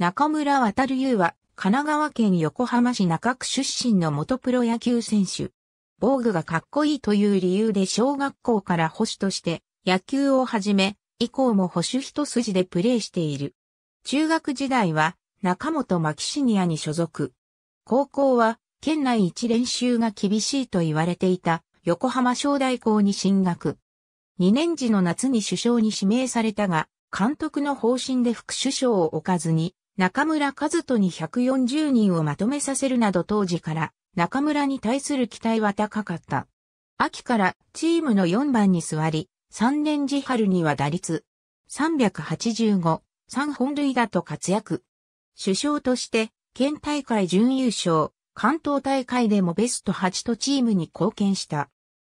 中村渡る優は、神奈川県横浜市中区出身の元プロ野球選手。防具がかっこいいという理由で小学校から保守として野球を始め、以降も保守一筋でプレーしている。中学時代は中本牧シニアに所属。高校は県内一練習が厳しいと言われていた横浜商大校に進学。2年時の夏に首相に指名されたが、監督の方針で副首相を置かずに中村和人に140人をまとめさせるなど当時から中村に対する期待は高かった。秋からチームの4番に座り、3年次春には打率385、3本塁打と活躍。首相として県大会準優勝、関東大会でもベスト8とチームに貢献した。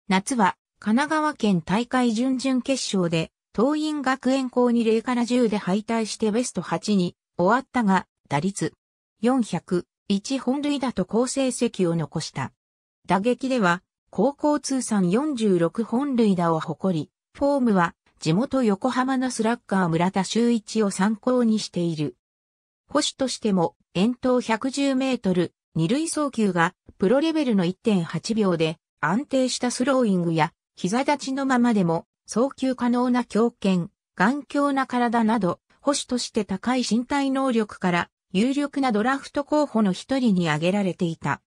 夏は神奈川県大会準々決勝で、党員学園校に0から10で敗退してベスト8に終わったが、打率401本塁打と好成績を残した。打撃では、高校通算46本塁打を誇り、フォームは地元横浜のスラッガー村田修一を参考にしている。保守としても、遠投110メートル、二塁送球がプロレベルの1.8秒で安定したスローイングや膝立ちのままでも送球可能な強肩、頑強な体など保守として高い身体能力から有力なドラフト候補の一人に挙げられていた。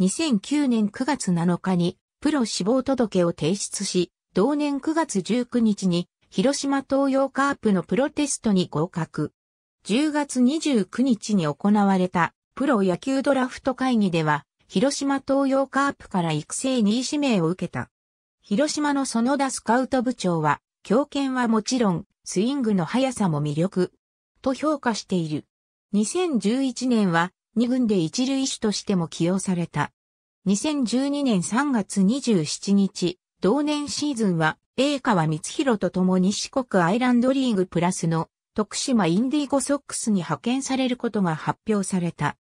2009年9月7日にプロ死亡届を提出し、同年9月19日に広島東洋カープのプロテストに合格。10月29日に行われたプロ野球ドラフト会議では、広島東洋カープから育成2位指名を受けた。広島の園田スカウト部長は、強権はもちろん、スイングの速さも魅力、と評価している。2011年は2軍で一塁手としても起用された。2012年3月27日、同年シーズンは、栄川光弘と共に四国アイランドリーグプラスの徳島インディーゴソックスに派遣されることが発表された。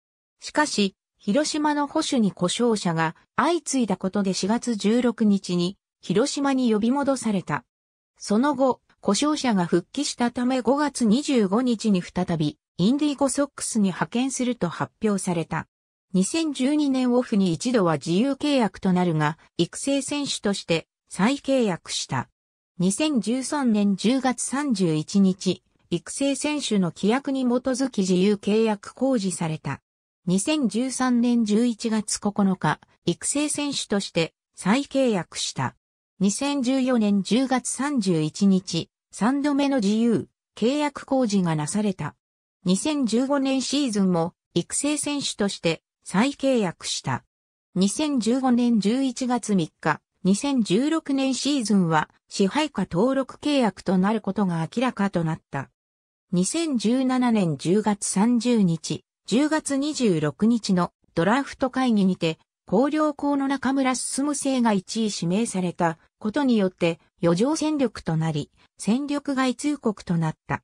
しかし、広島の保守に故障者が相次いだことで4月16日に広島に呼び戻された。その後、故障者が復帰したため5月25日に再び、インディーゴソックスに派遣すると発表された。2012年オフに一度は自由契約となるが、育成選手として再契約した。2013年10月31日、育成選手の規約に基づき自由契約公示された。2013年11月9日、育成選手として再契約した。2014年10月31日、3度目の自由、契約工事がなされた。2015年シーズンも育成選手として再契約した。2015年11月3日、2016年シーズンは支配下登録契約となることが明らかとなった。2017年10月30日、10月26日のドラフト会議にて広陵校の中村進生が1位指名されたことによって余剰戦力となり、戦力外通告となった。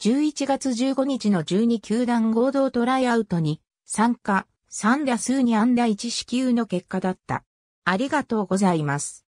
11月15日の12球団合同トライアウトに参加、3打数に安打1支給の結果だった。ありがとうございます。